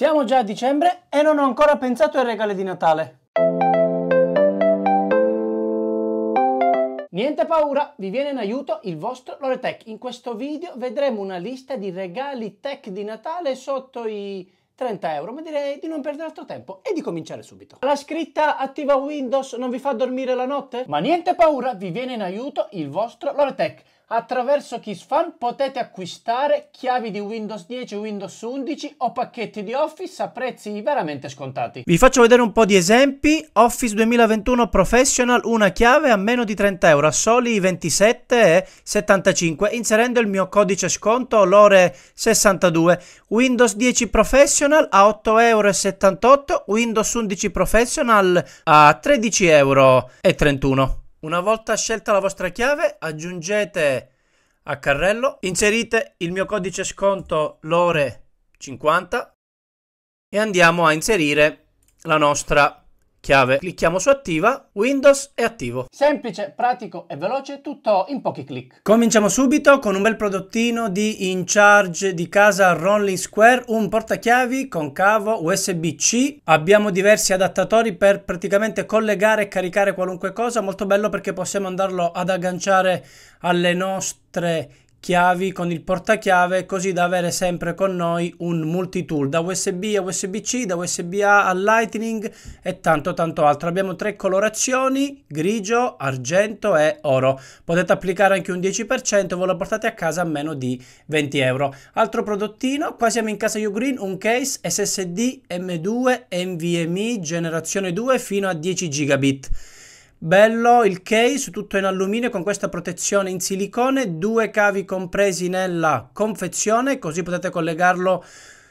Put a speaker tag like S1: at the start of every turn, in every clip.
S1: Siamo già a dicembre e non ho ancora pensato ai regali di Natale. Niente paura, vi viene in aiuto il vostro Loretech. In questo video vedremo una lista di regali tech di Natale sotto i 30 euro, ma direi di non perdere altro tempo e di cominciare subito. La scritta attiva Windows non vi fa dormire la notte? Ma niente paura, vi viene in aiuto il vostro Loretech attraverso KissFan potete acquistare chiavi di Windows 10, Windows 11 o pacchetti di Office a prezzi veramente scontati. Vi faccio vedere un po' di esempi. Office 2021 Professional, una chiave a meno di 30 euro, a soli 27,75 inserendo il mio codice sconto LORE62. Windows 10 Professional a 8,78 euro, Windows 11 Professional a 13,31 euro. Una volta scelta la vostra chiave, aggiungete a carrello, inserite il mio codice sconto LORE50 e andiamo a inserire la nostra chiave. Clicchiamo su attiva, Windows è attivo. Semplice, pratico e veloce, tutto in pochi clic. Cominciamo subito con un bel prodottino di In Charge di casa Rolling Square, un portachiavi con cavo USB-C. Abbiamo diversi adattatori per praticamente collegare e caricare qualunque cosa, molto bello perché possiamo andarlo ad agganciare alle nostre chiavi con il portachiave così da avere sempre con noi un multitool da USB a USB-C, da USB-A a Lightning e tanto tanto altro. Abbiamo tre colorazioni, grigio, argento e oro. Potete applicare anche un 10%, ve lo portate a casa a meno di 20 euro. Altro prodottino, qua siamo in casa Ugreen, un case SSD M2 NVMe generazione 2 fino a 10 gigabit. Bello il case, tutto in alluminio con questa protezione in silicone, due cavi compresi nella confezione, così potete collegarlo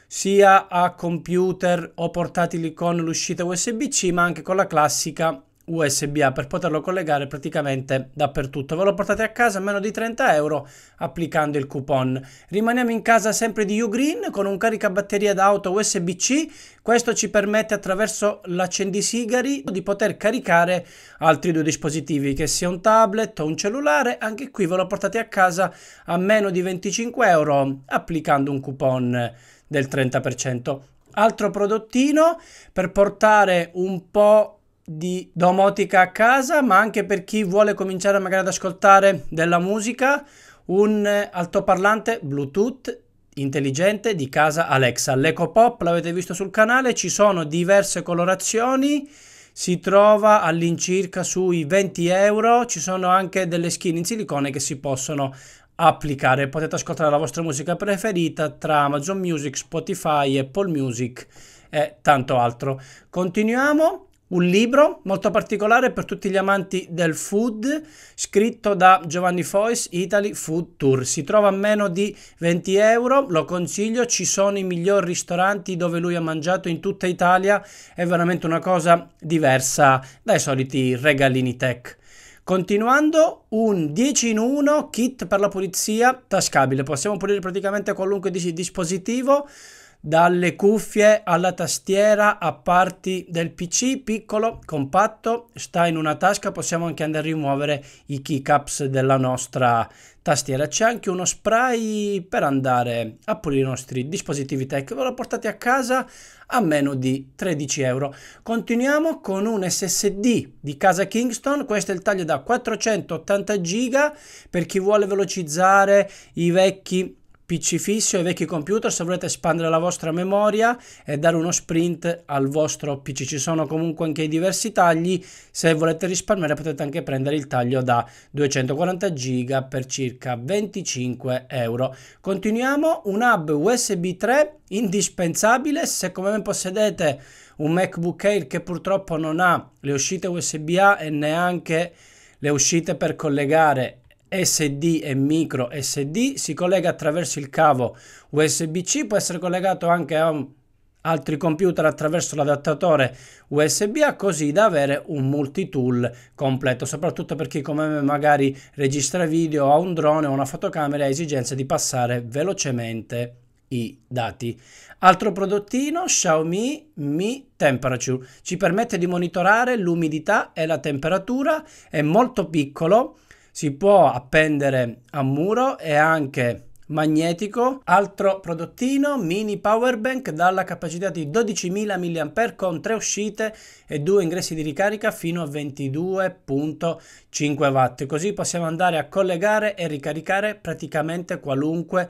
S1: sia a computer o portatili con l'uscita USB-C, ma anche con la classica USB-A per poterlo collegare praticamente dappertutto. Ve lo portate a casa a meno di 30 euro applicando il coupon. Rimaniamo in casa sempre di Ugreen con un caricabatteria da auto USB-C. Questo ci permette attraverso l'accendisigari di poter caricare altri due dispositivi, che sia un tablet o un cellulare. Anche qui ve lo portate a casa a meno di 25 euro applicando un coupon del 30%. Altro prodottino per portare un po' di domotica a casa, ma anche per chi vuole cominciare magari ad ascoltare della musica, un altoparlante Bluetooth intelligente di casa Alexa. L'Eco Pop l'avete visto sul canale, ci sono diverse colorazioni, si trova all'incirca sui 20 euro, ci sono anche delle skin in silicone che si possono applicare. Potete ascoltare la vostra musica preferita tra Amazon Music, Spotify, Apple Music e tanto altro. Continuiamo un libro molto particolare per tutti gli amanti del food, scritto da Giovanni Fois, Italy Food Tour. Si trova a meno di 20 euro, lo consiglio, ci sono i migliori ristoranti dove lui ha mangiato in tutta Italia, è veramente una cosa diversa dai soliti regalini tech. Continuando, un 10 in 1 kit per la pulizia tascabile, possiamo pulire praticamente qualunque dispositivo dalle cuffie alla tastiera a parti del PC, piccolo, compatto, sta in una tasca, possiamo anche andare a rimuovere i keycaps della nostra tastiera. C'è anche uno spray per andare a pulire i nostri dispositivi tech, ve lo portate a casa a meno di 13 euro. Continuiamo con un SSD di casa Kingston, questo è il taglio da 480 giga per chi vuole velocizzare i vecchi PC fisso e vecchi computer se volete espandere la vostra memoria e dare uno sprint al vostro PC. Ci sono comunque anche diversi tagli, se volete risparmiare potete anche prendere il taglio da 240 GB per circa 25 euro. Continuiamo, un hub USB 3 indispensabile se come me possedete un MacBook Air che purtroppo non ha le uscite USB-A e neanche le uscite per collegare SD e micro SD, si collega attraverso il cavo USB-C, può essere collegato anche a altri computer attraverso l'adattatore USB-A così da avere un multitool completo, soprattutto per chi come me magari registra video, ha un drone o una fotocamera ha esigenza di passare velocemente i dati. Altro prodottino Xiaomi Mi Temperature, ci permette di monitorare l'umidità e la temperatura, è molto piccolo si può appendere a muro e anche magnetico, altro prodottino, mini power bank dalla capacità di 12.000 mAh con tre uscite e due ingressi di ricarica fino a 22.5 watt. Così possiamo andare a collegare e ricaricare praticamente qualunque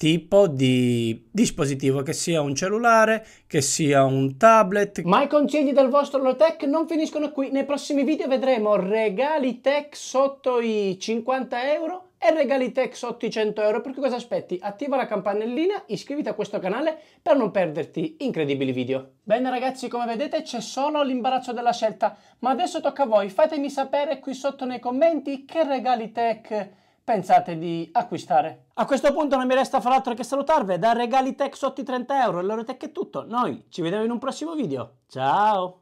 S1: tipo di dispositivo, che sia un cellulare, che sia un tablet. Ma i consigli del vostro low-tech non finiscono qui. Nei prossimi video vedremo regali tech sotto i 50 euro e regali tech sotto i 100 euro. Per cui cosa aspetti? Attiva la campanellina, iscriviti a questo canale per non perderti incredibili video. Bene ragazzi, come vedete c'è solo l'imbarazzo della scelta, ma adesso tocca a voi. Fatemi sapere qui sotto nei commenti che regali tech pensate di acquistare. A questo punto non mi resta far altro che salutarvi da regali tech sotto i 30 euro. Allora tech è tutto, noi ci vediamo in un prossimo video. Ciao!